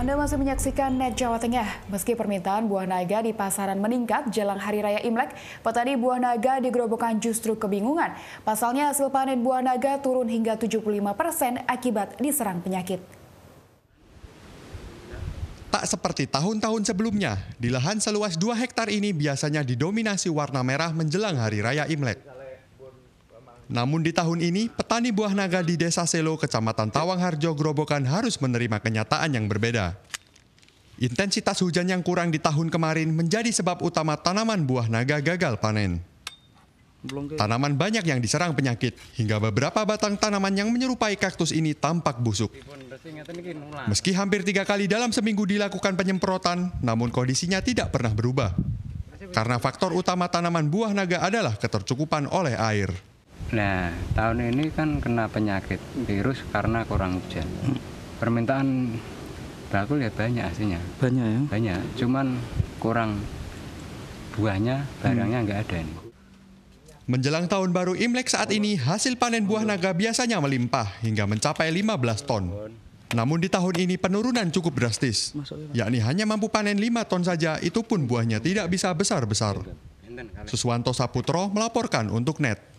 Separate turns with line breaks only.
Anda masih menyaksikan Net Jawa Tengah. Meski permintaan buah naga di pasaran meningkat jelang Hari Raya Imlek, petani buah naga di Gerobokan justru kebingungan. Pasalnya hasil panen buah naga turun hingga 75 persen akibat diserang penyakit.
Tak seperti tahun-tahun sebelumnya, di lahan seluas 2 hektar ini biasanya didominasi warna merah menjelang Hari Raya Imlek. Namun di tahun ini, petani buah naga di Desa Selo, Kecamatan Tawang Harjo, Grobokan harus menerima kenyataan yang berbeda. Intensitas hujan yang kurang di tahun kemarin menjadi sebab utama tanaman buah naga gagal panen. Tanaman banyak yang diserang penyakit, hingga beberapa batang tanaman yang menyerupai kaktus ini tampak busuk. Meski hampir tiga kali dalam seminggu dilakukan penyemprotan, namun kondisinya tidak pernah berubah.
Karena faktor utama tanaman buah naga adalah ketercukupan oleh air. Nah, tahun ini kan kena penyakit virus karena kurang hujan. Hmm. Permintaan bakul ya banyak aslinya. Banyak ya? Banyak, cuman kurang buahnya, barangnya hmm. nggak hmm. ada nih. Menjelang tahun
baru Imlek saat ini, hasil panen buah naga biasanya melimpah hingga mencapai 15 ton. Namun di tahun ini penurunan cukup drastis, ya, yakni hanya mampu panen 5 ton saja, itu pun buahnya tidak bisa besar-besar. Suswanto Saputro melaporkan untuk NET.